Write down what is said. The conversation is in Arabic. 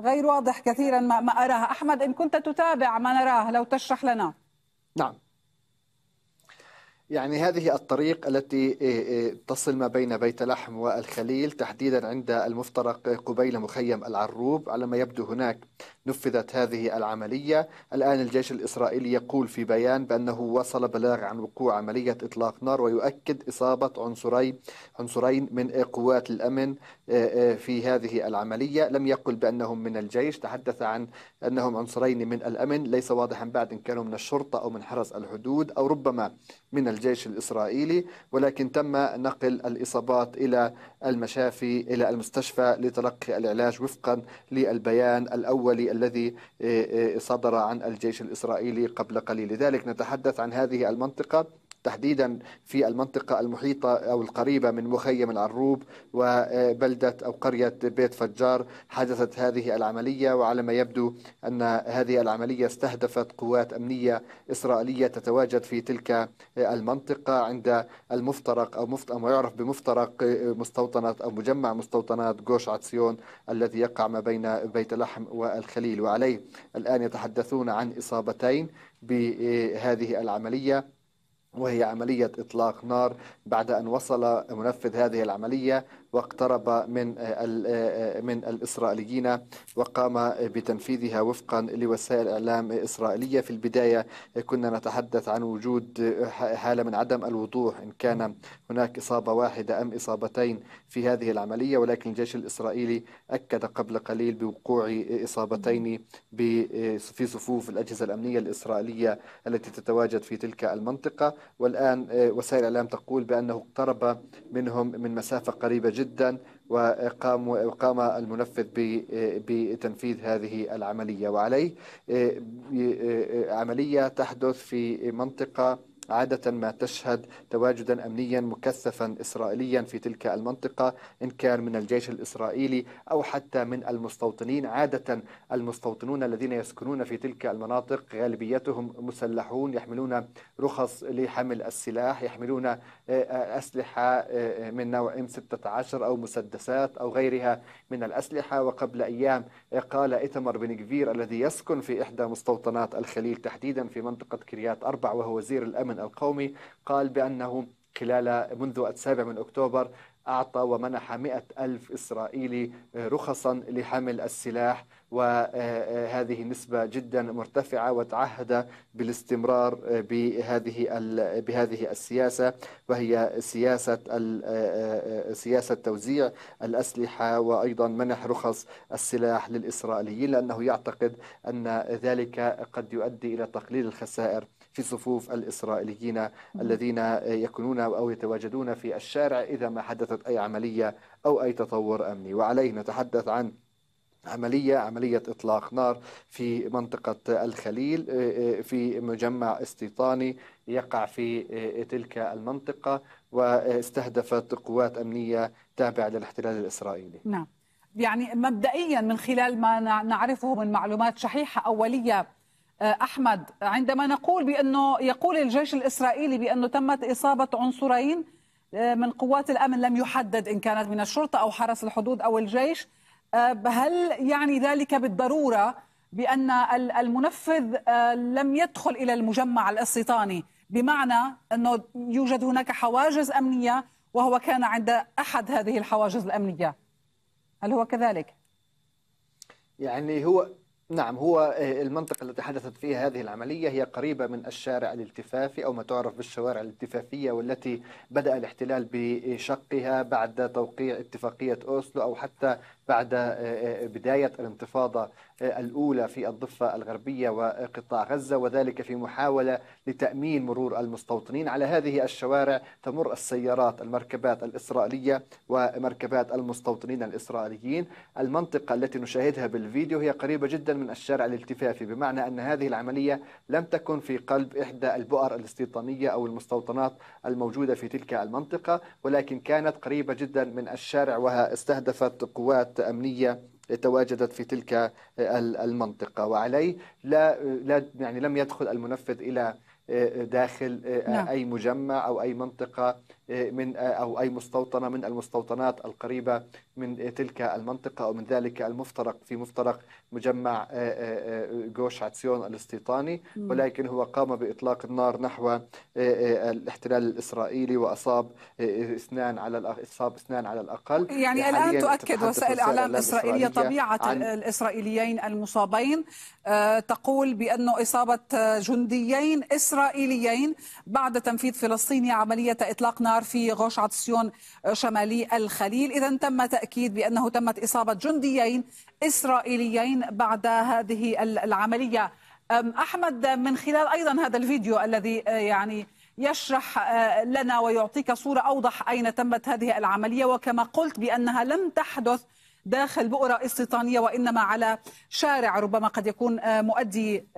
غير واضح كثيرا ما, ما أراه أحمد إن كنت تتابع ما نراه لو تشرح لنا نعم يعني هذه الطريق التي إيه، إيه، تصل ما بين بيت لحم والخليل تحديدا عند المفترق قبيل مخيم العروب على ما يبدو هناك نفذت هذه العملية الآن الجيش الإسرائيلي يقول في بيان بأنه وصل بلاغ عن وقوع عملية إطلاق نار ويؤكد إصابة عنصري عنصرين من قوات الأمن آه، آه، في هذه العملية لم يقل بأنهم من الجيش تحدث عن أنهم عنصرين من الأمن ليس واضحا بعد إن كانوا من الشرطة أو من حرس الحدود أو ربما من الجيش الإسرائيلي ولكن تم نقل الإصابات إلى المشافي إلى المستشفى لتلقي العلاج وفقا للبيان الأولي الذي آه، آه، صدر عن الجيش الإسرائيلي قبل قليل لذلك نتحدث عن هذه المنطقة تحديدا في المنطقة المحيطة أو القريبة من مخيم العروب وبلدة أو قرية بيت فجار حدثت هذه العملية وعلى ما يبدو أن هذه العملية استهدفت قوات أمنية إسرائيلية تتواجد في تلك المنطقة عند المفترق أو ما يعرف بمفترق مستوطنة أو مجمع مستوطنات جوش عتسيون الذي يقع ما بين بيت لحم والخليل وعليه الآن يتحدثون عن إصابتين بهذه العملية وهي عملية إطلاق نار بعد أن وصل منفذ هذه العملية واقترب من من الإسرائيليين وقام بتنفيذها وفقا لوسائل إعلام إسرائيلية في البداية كنا نتحدث عن وجود حالة من عدم الوضوح إن كان هناك إصابة واحدة أم إصابتين في هذه العملية ولكن الجيش الإسرائيلي أكد قبل قليل بوقوع إصابتين في صفوف الأجهزة الأمنية الإسرائيلية التي تتواجد في تلك المنطقة والآن آه، وسائل الإعلام تقول بأنه اقترب منهم من مسافة قريبة جدا وقام وقام المنفذ آه، بتنفيذ هذه العملية وعليه آه، عملية تحدث في منطقة عادة ما تشهد تواجدا أمنيا مكثفا إسرائيليا في تلك المنطقة إن كان من الجيش الإسرائيلي أو حتى من المستوطنين عادة المستوطنون الذين يسكنون في تلك المناطق غالبيتهم مسلحون يحملون رخص لحمل السلاح يحملون آه، آه، أسلحة آه، من نوع M16 أو مسدسات أو غيرها من الأسلحة وقبل أيام قال إتمر بن كفير الذي يسكن في إحدى مستوطنات الخليل تحديدا في منطقة كريات أربع وهو وزير الأمن الأمن القومي قال بأنه خلال منذ السابع من أكتوبر أعطى ومنح مئة ألف إسرائيلي رخصا لحمل السلاح وهذه آه، آه، نسبة جدا مرتفعة وتعهد بالاستمرار آه، بهذه بهذه السياسة وهي سياسة سياسة توزيع الأسلحة وأيضا منح رخص السلاح للإسرائيليين لأنه يعتقد أن ذلك قد يؤدي إلى تقليل الخسائر في صفوف الإسرائيليين الذين يكونون أو يتواجدون في الشارع إذا ما حدثت أي عملية أو أي تطور أمني وعليه نتحدث عن عملية عملية إطلاق نار في منطقة الخليل آه، آه، في مجمع استيطاني يقع في آه، تلك المنطقة واستهدفت قوات أمنية تابعة للاحتلال الإسرائيلي نعم يعني مبدئيا من خلال ما نعرفه من معلومات شحيحة أولية أحمد عندما نقول بأنه يقول الجيش الإسرائيلي بأنه تمت إصابة عنصرين من قوات الأمن لم يحدد إن كانت من الشرطة أو حرس الحدود أو الجيش آه، هل يعني ذلك بالضروره بان المنفذ آه، لم يدخل الى المجمع الاستيطاني بمعنى انه يوجد هناك حواجز امنيه وهو كان عند احد هذه الحواجز الامنيه هل هو كذلك يعني هو نعم هو آه، المنطقة التي حدثت فيها هذه العملية هي قريبة من الشارع الالتفافي أو ما تعرف بالشوارع الالتفافية والتي بدأ الاحتلال بشقها بعد توقيع اتفاقية أوسلو أو حتى بعد آه، آه، بداية الانتفاضة الأولى في الضفة الغربية وقطاع غزة وذلك في محاولة لتأمين مرور المستوطنين على هذه الشوارع تمر السيارات المركبات الإسرائيلية ومركبات المستوطنين الإسرائيليين المنطقة التي نشاهدها بالفيديو هي قريبة جدا من الشارع الالتفافي بمعنى أن هذه العملية لم تكن في قلب إحدى البؤر الاستيطانية أو المستوطنات الموجودة في تلك المنطقة ولكن كانت قريبة جدا من الشارع وها استهدفت قوات أمنية تواجدت في تلك المنطقة وعليه لا, يعني لم يدخل المنفذ إلى داخل آه، آه، نعم. أي مجمع أو أي منطقة آه، من أو أي مستوطنة من المستوطنات القريبة من تلك المنطقة أو من ذلك المفترق في مفترق مجمع جوش عتسيون الاستيطاني ولكن هو قام بإطلاق النار نحو الاحتلال الإسرائيلي وأصاب اثنان على أصاب اثنان على الأقل يعني الآن تؤكد وسائل إعلام إسرائيلية طبيعة عن... الإسرائيليين المصابين تقول بأنه إصابة جنديين إسرائيليين إسرائيليين بعد تنفيذ فلسطيني عملية إطلاق نار في غوش عطسيون شمالي الخليل إذا تم تأكيد بأنه تمت إصابة جنديين إسرائيليين بعد هذه العملية أحمد من خلال أيضا هذا الفيديو الذي آه، يعني يشرح آه، لنا ويعطيك صورة أوضح أين تمت هذه العملية وكما قلت بأنها لم تحدث داخل بؤرة استيطانية وإنما على شارع ربما قد يكون آه، مؤدي